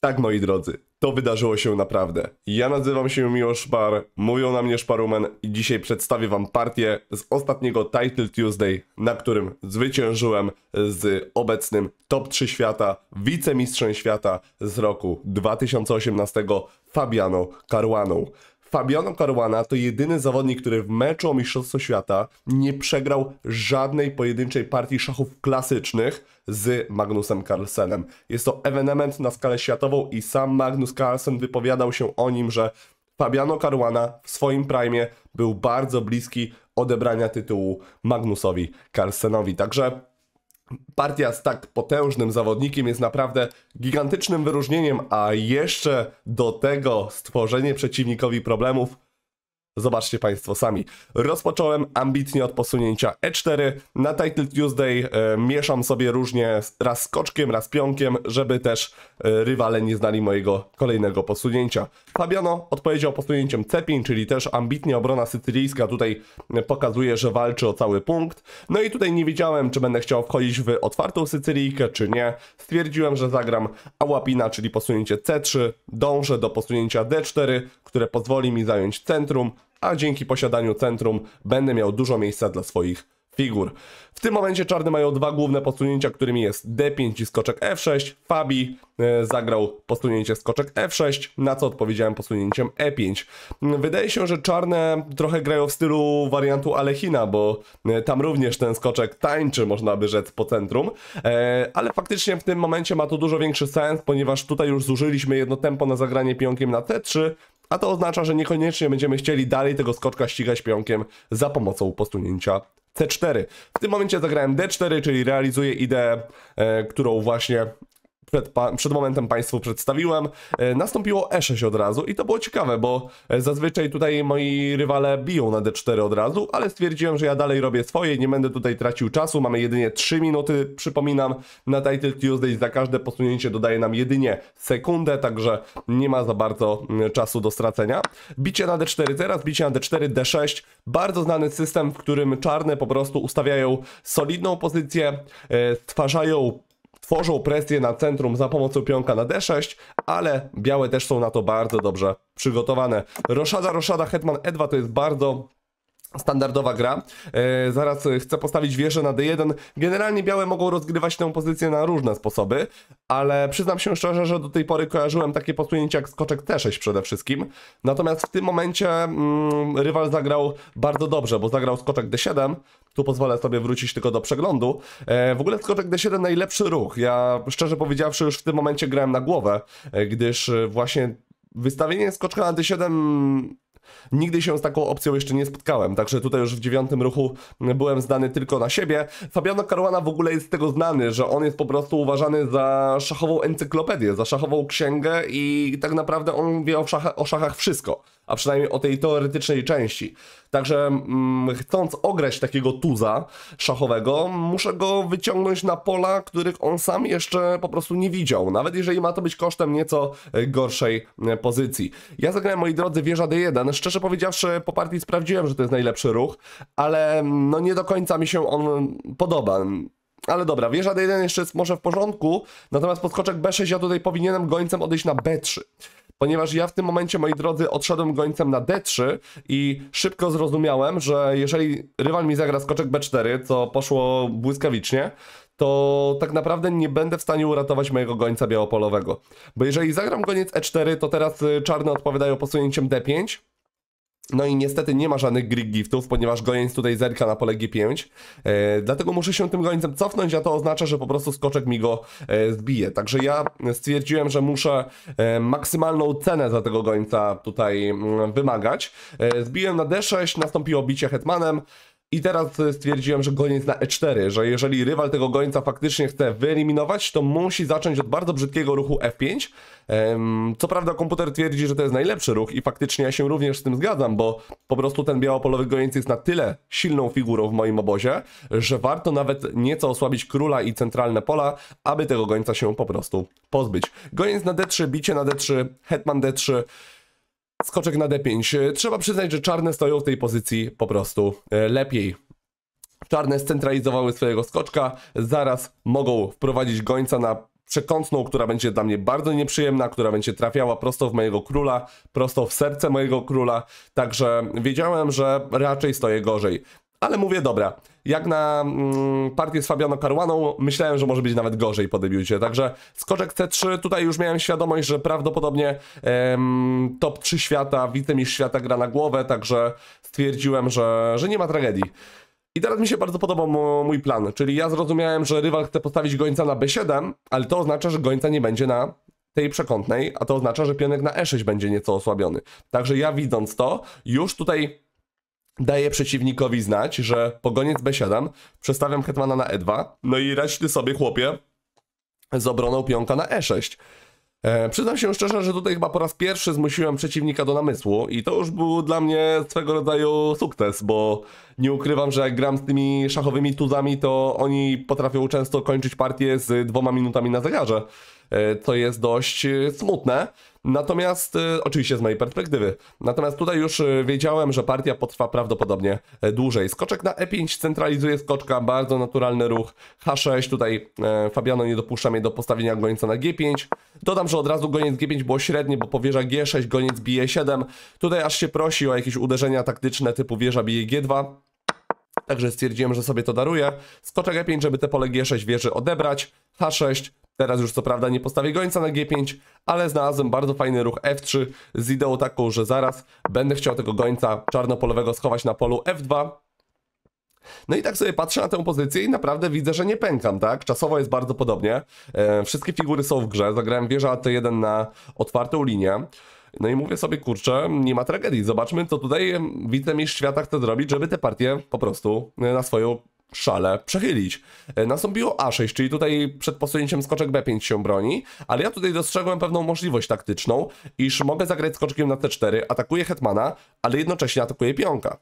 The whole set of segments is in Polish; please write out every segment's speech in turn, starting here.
Tak, moi drodzy, to wydarzyło się naprawdę. Ja nazywam się Miłosz Bar, mówią na mnie Szparumen i dzisiaj przedstawię wam partię z ostatniego Title Tuesday, na którym zwyciężyłem z obecnym top 3 świata, wicemistrzem świata z roku 2018 Fabiano Caruaną. Fabiano Caruana to jedyny zawodnik, który w meczu o Mistrzostwo Świata nie przegrał żadnej pojedynczej partii szachów klasycznych z Magnusem Carlsenem. Jest to ewenement na skalę światową i sam Magnus Carlsen wypowiadał się o nim, że Fabiano Caruana w swoim prime był bardzo bliski odebrania tytułu Magnusowi Carlsenowi. Także Partia z tak potężnym zawodnikiem jest naprawdę gigantycznym wyróżnieniem, a jeszcze do tego stworzenie przeciwnikowi problemów Zobaczcie Państwo sami. Rozpocząłem ambitnie od posunięcia E4. Na Title Tuesday e, mieszam sobie różnie raz skoczkiem, raz pionkiem, żeby też e, rywale nie znali mojego kolejnego posunięcia. Fabiano odpowiedział posunięciem C5, czyli też ambitnie obrona sycylijska tutaj e, pokazuje, że walczy o cały punkt. No i tutaj nie wiedziałem, czy będę chciał wchodzić w otwartą Sycylijkę, czy nie. Stwierdziłem, że zagram Ałapina, czyli posunięcie C3. Dążę do posunięcia D4, które pozwoli mi zająć centrum a dzięki posiadaniu centrum będę miał dużo miejsca dla swoich figur. W tym momencie czarne mają dwa główne posunięcia, którymi jest D5 i skoczek F6. Fabi e, zagrał posunięcie skoczek F6, na co odpowiedziałem posunięciem E5. Wydaje się, że czarne trochę grają w stylu wariantu Alechina, bo e, tam również ten skoczek tańczy, można by rzec, po centrum. E, ale faktycznie w tym momencie ma to dużo większy sens, ponieważ tutaj już zużyliśmy jedno tempo na zagranie pionkiem na T3, a to oznacza, że niekoniecznie będziemy chcieli dalej tego skoczka ścigać pionkiem za pomocą posunięcia C4. W tym momencie zagrałem D4, czyli realizuję ideę, e, którą właśnie przed, przed, momentem Państwu przedstawiłem. E, nastąpiło E6 od razu i to było ciekawe, bo e, zazwyczaj tutaj moi rywale biją na D4 od razu, ale stwierdziłem, że ja dalej robię swoje, nie będę tutaj tracił czasu. Mamy jedynie 3 minuty, przypominam, na Title Tuesday. Za każde posunięcie dodaje nam jedynie sekundę, także nie ma za bardzo mm, czasu do stracenia. Bicie na D4 teraz, bicie na D4, D6. Bardzo znany system, w którym czarne po prostu ustawiają solidną pozycję, e, stwarzają tworzą presję na centrum za pomocą pionka na D6, ale białe też są na to bardzo dobrze przygotowane. Roszada, Roszada, Hetman E2 to jest bardzo Standardowa gra. E, zaraz e, chcę postawić wieżę na D1. Generalnie białe mogą rozgrywać tę pozycję na różne sposoby, ale przyznam się szczerze, że do tej pory kojarzyłem takie posunięcia jak skoczek T6 przede wszystkim. Natomiast w tym momencie mm, rywal zagrał bardzo dobrze, bo zagrał skoczek D7. Tu pozwolę sobie wrócić tylko do przeglądu. E, w ogóle skoczek D7 najlepszy ruch. Ja szczerze powiedziawszy już w tym momencie grałem na głowę, e, gdyż e, właśnie wystawienie skoczka na D7 Nigdy się z taką opcją jeszcze nie spotkałem, także tutaj już w dziewiątym ruchu byłem zdany tylko na siebie. Fabiano Caruana w ogóle jest z tego znany, że on jest po prostu uważany za szachową encyklopedię, za szachową księgę i tak naprawdę on wie o, szach o szachach wszystko a przynajmniej o tej teoretycznej części. Także mm, chcąc ograć takiego tuza szachowego, muszę go wyciągnąć na pola, których on sam jeszcze po prostu nie widział, nawet jeżeli ma to być kosztem nieco e, gorszej e, pozycji. Ja zagrałem, moi drodzy, wieża D1. Szczerze powiedziawszy, po partii sprawdziłem, że to jest najlepszy ruch, ale mm, no nie do końca mi się on podoba. Ale dobra, wieża D1 jeszcze jest może w porządku, natomiast podskoczek B6 ja tutaj powinienem gońcem odejść na B3 ponieważ ja w tym momencie, moi drodzy, odszedłem gońcem na D3 i szybko zrozumiałem, że jeżeli rywal mi zagra skoczek B4, co poszło błyskawicznie, to tak naprawdę nie będę w stanie uratować mojego gońca białopolowego. Bo jeżeli zagram goniec E4, to teraz y, czarne odpowiadają posunięciem D5, no i niestety nie ma żadnych Greek giftów, ponieważ gońc tutaj zerka na pole G5, e, dlatego muszę się tym gońcem cofnąć, a to oznacza, że po prostu skoczek mi go e, zbije. Także ja stwierdziłem, że muszę e, maksymalną cenę za tego gońca tutaj m, mm, wymagać. E, zbiłem na D6, nastąpiło bicie hetmanem, i teraz e, stwierdziłem, że goniec na E4, że jeżeli rywal tego gońca faktycznie chce wyeliminować, to musi zacząć od bardzo brzydkiego ruchu F5. Co prawda komputer twierdzi, że to jest najlepszy ruch i faktycznie ja się również z tym zgadzam, bo po prostu ten białopolowy goniec jest na tyle silną figurą w moim obozie, że warto nawet nieco osłabić króla i centralne pola, aby tego gońca się po prostu pozbyć. Goniec na D3, bicie na D3, hetman D3. Skoczek na D5. E, trzeba przyznać, że czarne stoją w tej pozycji po prostu e, lepiej. Czarne scentralizowały swojego skoczka, zaraz mogą wprowadzić gońca na przekątną, która będzie dla mnie bardzo nieprzyjemna, która będzie trafiała prosto w mojego króla, prosto w serce mojego króla, także wiedziałem, że raczej stoję gorzej. Ale mówię, dobra, jak na mm, partię z Fabiano Caruaną, myślałem, że może być nawet gorzej po debiucie. Także skoczek C3, tutaj już miałem świadomość, że prawdopodobnie em, top 3 świata, wicemistrz świata gra na głowę, także stwierdziłem, że, że nie ma tragedii. I teraz mi się bardzo podoba mój plan, czyli ja zrozumiałem, że rywal chce postawić gońca na B7, ale to oznacza, że gońca nie będzie na tej przekątnej, a to oznacza, że pionek na E6 będzie nieco osłabiony. Także ja widząc to, już tutaj daję przeciwnikowi znać, że po goniec B7 przestawiam hetmana na E2, no i reszty sobie chłopie z obroną pionka na E6. E, przyznam się szczerze, że tutaj chyba po raz pierwszy zmusiłem przeciwnika do namysłu i to już był dla mnie swego rodzaju sukces, bo nie ukrywam, że jak gram z tymi szachowymi tuzami, to oni potrafią często kończyć partię z dwoma minutami na zegarze, e, co jest dość smutne. Natomiast, y, oczywiście z mojej perspektywy, natomiast tutaj już y, wiedziałem, że partia potrwa prawdopodobnie y, dłużej. Skoczek na E5 centralizuje skoczka, bardzo naturalny ruch. H6, tutaj e, Fabiano nie dopuszcza mnie do postawienia gońca na G5. Dodam, że od razu goniec G5 było średnie, bo powieża G6, goniec bije 7. Tutaj aż się prosi o jakieś uderzenia taktyczne typu wieża bije G2. Także stwierdziłem, że sobie to daruję. Skoczek E5, żeby te pole G6 wieży odebrać. H6, Teraz już co prawda nie postawię gońca na G5, ale znalazłem bardzo fajny ruch F3 z ideą taką, że zaraz będę chciał tego gońca czarnopolowego schować na polu F2. No i tak sobie patrzę na tę pozycję i naprawdę widzę, że nie pękam, tak? Czasowo jest bardzo podobnie. E, wszystkie figury są w grze, zagrałem wieża T1 na otwartą linię. No i mówię sobie, kurczę, nie ma tragedii. Zobaczmy, co tutaj wicemistrz świata chce zrobić, żeby tę partię po prostu e, na swoją szale przechylić. E, nastąpiło A6, czyli tutaj przed posunięciem skoczek B5 się broni, ale ja tutaj dostrzegłem pewną możliwość taktyczną, iż mogę zagrać skoczkiem na C4, atakuję hetmana, ale jednocześnie atakuję pionka.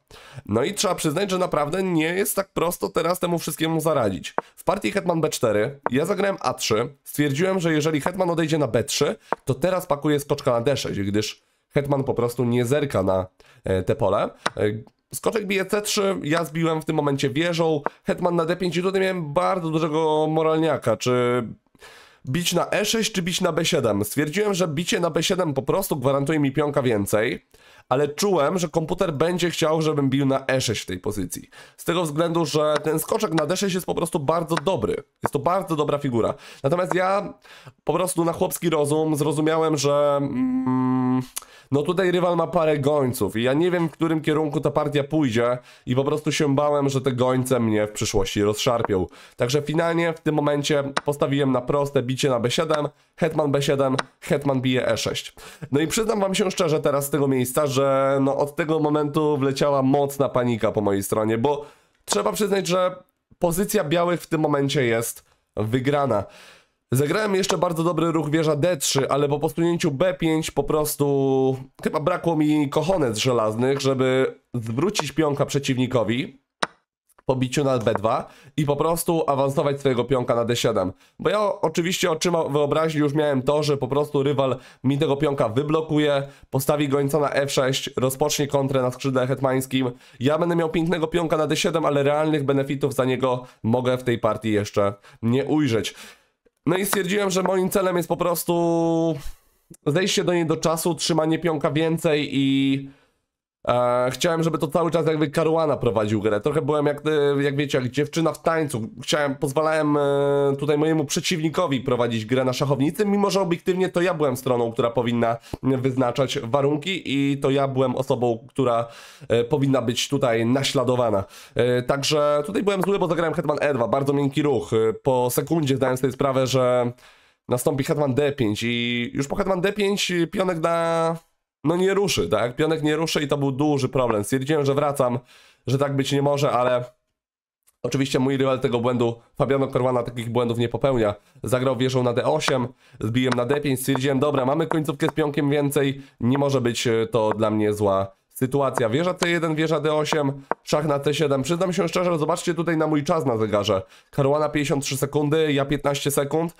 No i trzeba przyznać, że naprawdę nie jest tak prosto teraz temu wszystkiemu zaradzić. W partii hetman B4 ja zagrałem A3, stwierdziłem, że jeżeli hetman odejdzie na B3, to teraz pakuję skoczka na D6, gdyż Hetman po prostu nie zerka na e, te pole. E, Skoczek bije C3, ja zbiłem w tym momencie wieżą, hetman na D5 i tutaj miałem bardzo dużego moralniaka, czy bić na E6 czy bić na B7. Stwierdziłem, że bicie na B7 po prostu gwarantuje mi pionka więcej, ale czułem, że komputer będzie chciał, żebym bił na E6 w tej pozycji. Z tego względu, że ten skoczek na D6 jest po prostu bardzo dobry. Jest to bardzo dobra figura. Natomiast ja po prostu na chłopski rozum zrozumiałem, że... Mm, no tutaj rywal ma parę gońców i ja nie wiem, w którym kierunku ta partia pójdzie i po prostu się bałem, że te gońce mnie w przyszłości rozszarpią. Także finalnie w tym momencie postawiłem na proste bicie bicie na B7, hetman B7, hetman bije E6. No i przyznam wam się szczerze teraz z tego miejsca, że no od tego momentu wleciała mocna panika po mojej stronie, bo trzeba przyznać, że pozycja białych w tym momencie jest wygrana. Zagrałem jeszcze bardzo dobry ruch wieża D3, ale po posunięciu B5 po prostu chyba brakło mi kochonec żelaznych, żeby zwrócić pionka przeciwnikowi po biciu na B2 i po prostu awansować swojego pionka na D7. Bo ja oczywiście czym wyobraźni już miałem to, że po prostu rywal mi tego pionka wyblokuje, postawi gońca na F6, rozpocznie kontrę na skrzydle hetmańskim. Ja będę miał pięknego pionka na D7, ale realnych benefitów za niego mogę w tej partii jeszcze nie ujrzeć. No i stwierdziłem, że moim celem jest po prostu zejście do niej do czasu, trzymanie pionka więcej i chciałem, żeby to cały czas jakby Karuana prowadził grę. Trochę byłem jak, e, jak wiecie, jak dziewczyna w tańcu. Chciałem, pozwalałem e, tutaj mojemu przeciwnikowi prowadzić grę na szachownicy, mimo że obiektywnie to ja byłem stroną, która powinna wyznaczać warunki i to ja byłem osobą, która e, powinna być tutaj naśladowana. także tutaj byłem zły, bo zagrałem Hetman E2, bardzo miękki ruch. po sekundzie zdałem sobie sprawę, że nastąpi Hetman D5 i już po Hetman D5 pionek na no nie ruszy, tak? Pionek nie ruszy i to był duży problem. Stwierdziłem, że wracam, że tak być nie może, ale oczywiście mój rywal tego błędu, Fabiano Caruana takich błędów nie popełnia. Zagrał wieżą na D8, zbiłem na D5, stwierdziłem, dobra, mamy końcówkę z pionkiem więcej, nie może być e, to dla mnie zła sytuacja. Wieża C1, wieża D8, szach na C7. Przyznam się szczerze, zobaczcie tutaj na mój czas na zegarze. Caruana 53 sekundy, ja 15 sekund.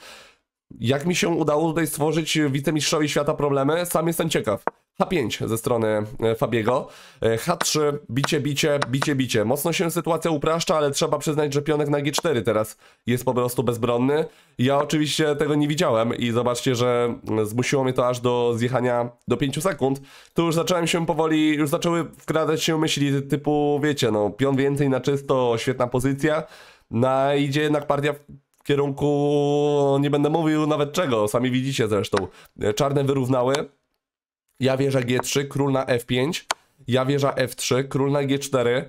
Jak mi się udało tutaj stworzyć e, wicemistrzowi świata problemy, sam jestem ciekaw. H5 ze strony e, Fabiego. E, H3, bicie, bicie, bicie, bicie. Mocno się sytuacja upraszcza, ale trzeba przyznać, że pionek na G4 teraz jest po prostu bezbronny. Ja oczywiście tego nie widziałem i zobaczcie, że zmusiło mnie to aż do zjechania do 5 sekund. Tu już zacząłem się powoli, już zaczęły wkradać się myśli typu, wiecie, no pion więcej na czysto, świetna pozycja. Na idzie jednak partia w kierunku, nie będę mówił nawet czego, sami widzicie zresztą. E, czarne wyrównały, ja wieża G3, król na F5, ja wieża F3, król na G4,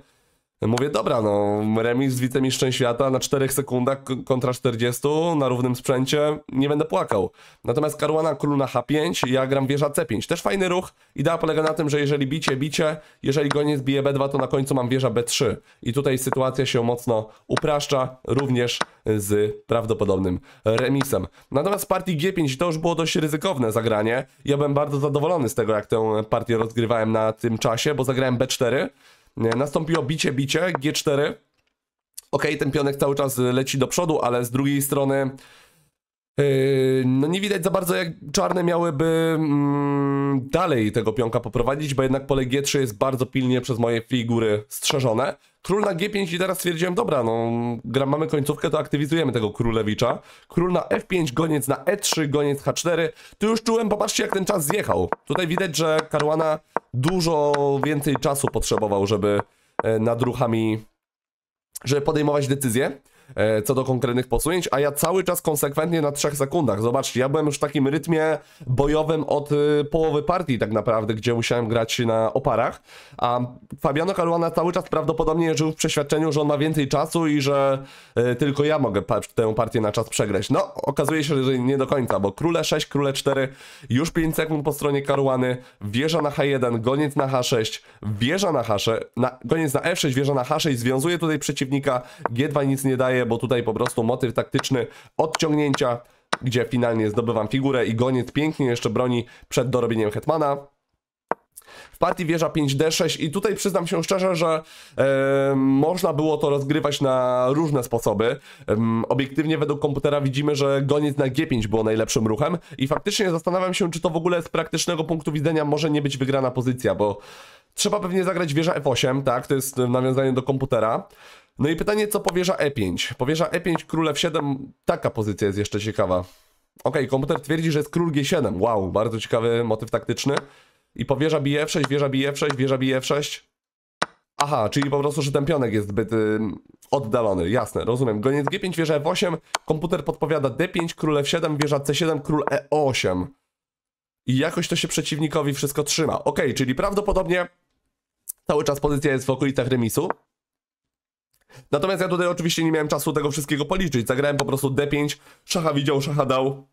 Mówię, dobra, no, remis z wicemistrzem świata na 4 sekundach kontra 40 na równym sprzęcie, nie będę płakał. Natomiast Karuana Królna H5, ja gram wieża C5, też fajny ruch. Idea polega na tym, że jeżeli bicie, bicie, jeżeli goniec bije B2, to na końcu mam wieża B3. I tutaj sytuacja się mocno upraszcza, również z prawdopodobnym remisem. Natomiast w partii G5 to już było dość ryzykowne zagranie. Ja byłem bardzo zadowolony z tego, jak tę partię rozgrywałem na tym czasie, bo zagrałem B4, Nastąpiło bicie, bicie, G4. Ok, ten pionek cały czas leci do przodu, ale z drugiej strony yy, no nie widać za bardzo jak czarne miałyby mm, dalej tego pionka poprowadzić, bo jednak pole G3 jest bardzo pilnie przez moje figury strzeżone. Król na G5 i teraz stwierdziłem, dobra, no gram, mamy końcówkę, to aktywizujemy tego królewicza. Król na F5, goniec na E3, goniec H4. Tu już czułem, popatrzcie jak ten czas zjechał. Tutaj widać, że Karłana dużo więcej czasu potrzebował, żeby e, nad ruchami, żeby podejmować decyzje. E, co do konkretnych posunięć, a ja cały czas konsekwentnie na trzech sekundach. Zobaczcie, ja byłem już w takim rytmie bojowym od e, połowy partii tak naprawdę, gdzie musiałem grać na oparach, a Fabiano Caruana cały czas prawdopodobnie żył w przeświadczeniu, że on ma więcej czasu i że e, tylko ja mogę tę partię na czas przegrać. No, okazuje się, że nie do końca, bo króle 6, króle 4, już 5 sekund po stronie Caruany, wieża na H1, goniec na H6, wieża na H6, na, goniec na F6, wieża na H6, związuje tutaj przeciwnika, G2 nic nie daje, bo tutaj po prostu motyw taktyczny odciągnięcia, gdzie finalnie zdobywam figurę i goniec pięknie jeszcze broni przed dorobieniem Hetmana. W partii wieża 5D6 i tutaj przyznam się szczerze, że e, można było to rozgrywać na różne sposoby. E, obiektywnie według komputera widzimy, że goniec na G5 było najlepszym ruchem i faktycznie zastanawiam się, czy to w ogóle z praktycznego punktu widzenia może nie być wygrana pozycja, bo Trzeba pewnie zagrać wieża F8, tak? To jest e, nawiązanie do komputera. No i pytanie, co powierza E5? Powierza E5, król F7, taka pozycja jest jeszcze ciekawa. Ok, komputer twierdzi, że jest król G7. Wow, bardzo ciekawy motyw taktyczny. I powierza bije F6, wieża bije F6, wieża bije F6. Aha, czyli po prostu, że ten pionek jest zbyt y, oddalony. Jasne, rozumiem. Goniec G5, wieża F8, e komputer podpowiada D5, król F7, wieża C7, król E8 i jakoś to się przeciwnikowi wszystko trzyma. Ok, czyli prawdopodobnie cały czas pozycja jest w okolicach remisu. Natomiast ja tutaj oczywiście nie miałem czasu tego wszystkiego policzyć. Zagrałem po prostu D5, szacha widział, szacha dał.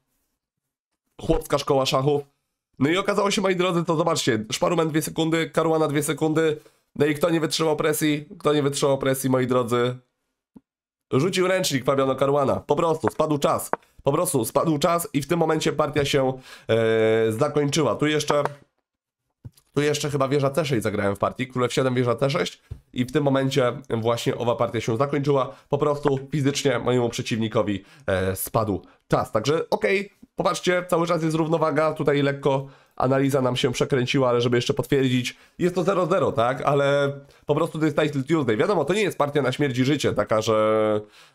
Chłopska szkoła szachu. No i okazało się, moi drodzy, to zobaczcie, Szparumen 2 sekundy, Karuana 2 sekundy. No i kto nie wytrzymał presji? Kto nie wytrzymał presji, moi drodzy? Rzucił ręcznik Fabiano Karuana. Po prostu, spadł czas. Po prostu spadł czas i w tym momencie partia się e, zakończyła. Tu jeszcze tu jeszcze chyba wieża c 6 zagrałem w partii, królew 7, wieża c 6 i w tym momencie właśnie owa partia się zakończyła. Po prostu fizycznie mojemu przeciwnikowi e, spadł czas. Także okej, okay, popatrzcie, cały czas jest równowaga, tutaj lekko analiza nam się przekręciła, ale żeby jeszcze potwierdzić, jest to 0-0, tak? Ale po prostu to jest Title Tuesday. Wiadomo, to nie jest partia na śmierć i życie, taka, że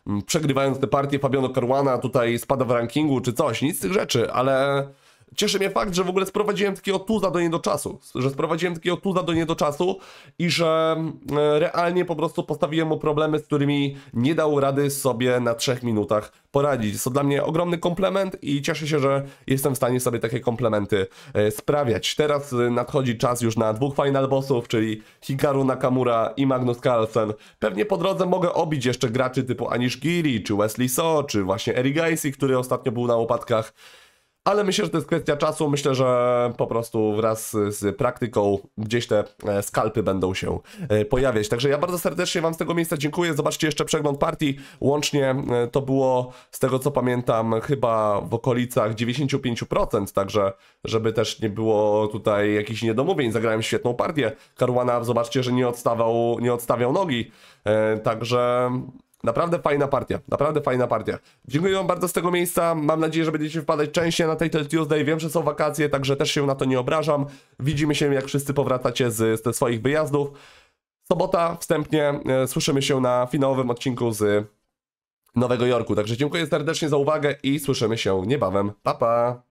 mm, przegrywając tę partię Fabiano Caruana tutaj spada w rankingu czy coś, nic z tych rzeczy, ale Cieszy mnie fakt, że w ogóle sprowadziłem takiego tuza do nie do czasu, że sprowadziłem takiego tuza do do czasu i że e, realnie po prostu postawiłem mu problemy, z którymi nie dał rady sobie na trzech minutach poradzić. Jest to dla mnie ogromny komplement i cieszę się, że jestem w stanie sobie takie komplementy e, sprawiać. Teraz e, nadchodzi czas już na dwóch final bossów, czyli Hikaru Nakamura i Magnus Carlsen. Pewnie po drodze mogę obić jeszcze graczy typu Anish Giri, czy Wesley So, czy właśnie Eric Gacy, który ostatnio był na łopatkach ale myślę, że to jest kwestia czasu. Myślę, że po prostu wraz z praktyką gdzieś te e, skalpy będą się e, pojawiać. Także ja bardzo serdecznie Wam z tego miejsca dziękuję. Zobaczcie jeszcze przegląd partii. Łącznie e, to było, z tego co pamiętam, chyba w okolicach 95%. Także, żeby też nie było tutaj jakichś niedomówień, zagrałem świetną partię. Karłana, zobaczcie, że nie odstawał, nie odstawiał nogi. Także Naprawdę fajna partia, naprawdę fajna partia. Dziękuję Wam bardzo z tego miejsca, mam nadzieję, że będziecie wpadać częściej na Title Tuesday, wiem, że są wakacje, także też się na to nie obrażam. Widzimy się, jak wszyscy powracacie z, z swoich wyjazdów. Sobota, wstępnie, e, słyszymy się na finałowym odcinku z Nowego Jorku. Także dziękuję serdecznie za uwagę i słyszymy się niebawem. Pa, pa!